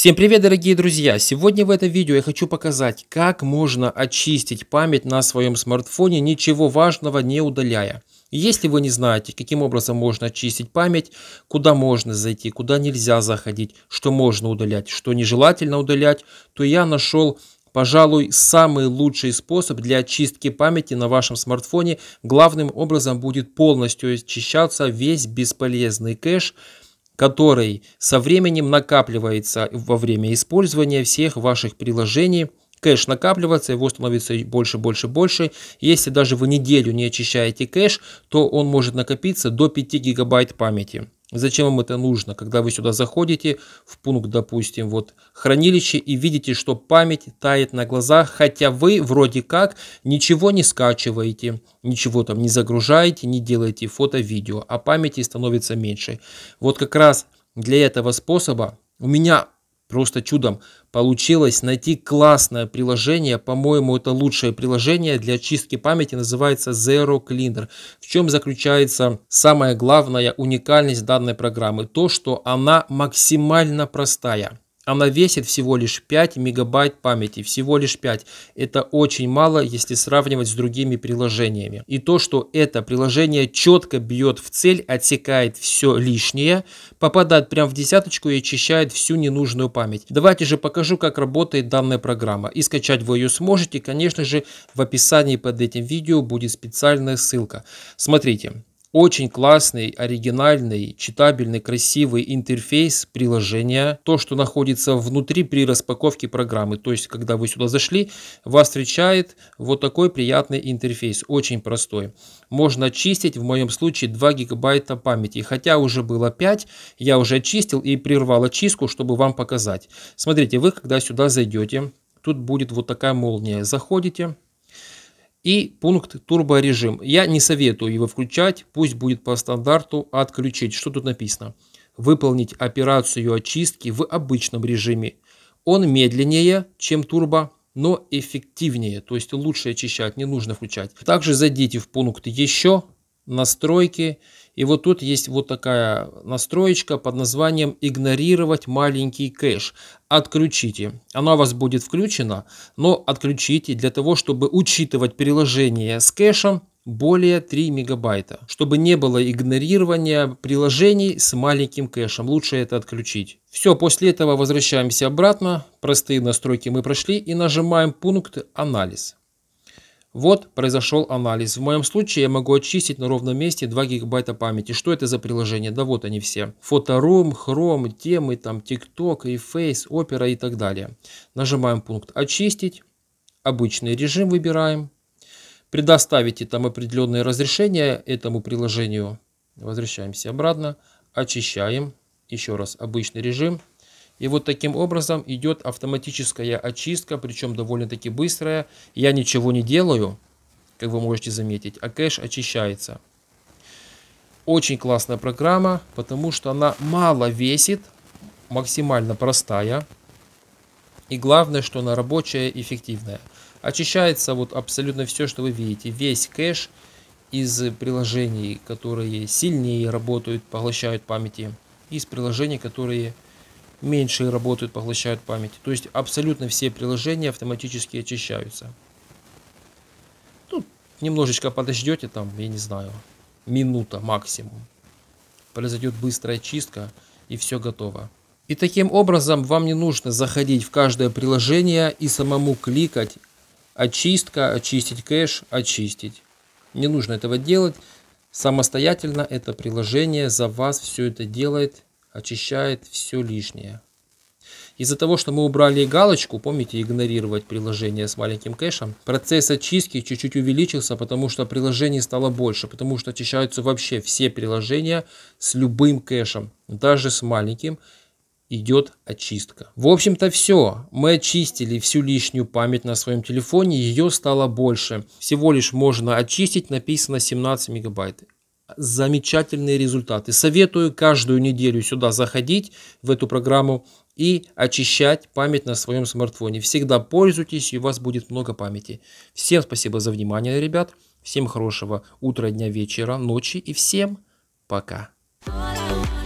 Всем привет дорогие друзья! Сегодня в этом видео я хочу показать, как можно очистить память на своем смартфоне, ничего важного не удаляя. Если вы не знаете, каким образом можно очистить память, куда можно зайти, куда нельзя заходить, что можно удалять, что нежелательно удалять, то я нашел, пожалуй, самый лучший способ для очистки памяти на вашем смартфоне. Главным образом будет полностью очищаться весь бесполезный кэш, который со временем накапливается во время использования всех ваших приложений. Кэш накапливается, его становится больше, больше, больше. Если даже вы неделю не очищаете кэш, то он может накопиться до 5 гигабайт памяти. Зачем вам это нужно? Когда вы сюда заходите, в пункт, допустим, вот хранилище, и видите, что память тает на глазах, хотя вы вроде как ничего не скачиваете, ничего там не загружаете, не делаете фото-видео, а памяти становится меньше. Вот как раз для этого способа у меня Просто чудом получилось найти классное приложение. По-моему, это лучшее приложение для очистки памяти. Называется Zero Cleaner. В чем заключается самая главная уникальность данной программы? То, что она максимально простая. Она весит всего лишь 5 мегабайт памяти, всего лишь 5. Это очень мало, если сравнивать с другими приложениями. И то, что это приложение четко бьет в цель, отсекает все лишнее, попадает прям в десяточку и очищает всю ненужную память. Давайте же покажу, как работает данная программа. И скачать вы ее сможете, конечно же, в описании под этим видео будет специальная ссылка. Смотрите, очень классный, оригинальный, читабельный, красивый интерфейс приложения. То, что находится внутри при распаковке программы. То есть, когда вы сюда зашли, вас встречает вот такой приятный интерфейс. Очень простой. Можно очистить, в моем случае, 2 гигабайта памяти. Хотя уже было 5, я уже очистил и прервал очистку, чтобы вам показать. Смотрите, вы когда сюда зайдете, тут будет вот такая молния. Заходите. И пункт турборежим. Я не советую его включать, пусть будет по стандарту отключить. Что тут написано? Выполнить операцию очистки в обычном режиме. Он медленнее, чем турбо, но эффективнее, то есть лучше очищать, не нужно включать. Также зайдите в пункт «Еще», настройки. И вот тут есть вот такая настроечка под названием «Игнорировать маленький кэш». Отключите. Она у вас будет включена, но отключите для того, чтобы учитывать приложение с кэшем более 3 мегабайта, чтобы не было игнорирования приложений с маленьким кэшем. Лучше это отключить. Все, после этого возвращаемся обратно. Простые настройки мы прошли и нажимаем пункт «Анализ». Вот произошел анализ. В моем случае я могу очистить на ровном месте 2 гигабайта памяти. Что это за приложение? Да вот они все. Фоторум, Chrome, темы, там TikTok, Reface, Opera и так далее. Нажимаем пункт «Очистить». Обычный режим выбираем. Предоставите там определенные разрешения этому приложению. Возвращаемся обратно. Очищаем. Еще раз обычный режим. И вот таким образом идет автоматическая очистка, причем довольно-таки быстрая. Я ничего не делаю, как вы можете заметить, а кэш очищается. Очень классная программа, потому что она мало весит, максимально простая. И главное, что она рабочая эффективная. Очищается вот абсолютно все, что вы видите. Весь кэш из приложений, которые сильнее работают, поглощают памяти. Из приложений, которые меньше работают, поглощают память. То есть абсолютно все приложения автоматически очищаются. Тут ну, немножечко подождете, там, я не знаю, минута максимум. Произойдет быстрая чистка и все готово. И таким образом вам не нужно заходить в каждое приложение и самому кликать очистка, очистить кэш, очистить. Не нужно этого делать. Самостоятельно это приложение за вас все это делает очищает все лишнее. Из-за того, что мы убрали галочку, помните, игнорировать приложение с маленьким кэшем, процесс очистки чуть-чуть увеличился, потому что приложений стало больше, потому что очищаются вообще все приложения с любым кэшем, даже с маленьким, идет очистка. В общем-то все. Мы очистили всю лишнюю память на своем телефоне, ее стало больше. Всего лишь можно очистить, написано 17 мегабайт замечательные результаты. Советую каждую неделю сюда заходить, в эту программу, и очищать память на своем смартфоне. Всегда пользуйтесь, и у вас будет много памяти. Всем спасибо за внимание, ребят. Всем хорошего утра, дня, вечера, ночи и всем пока. Пока.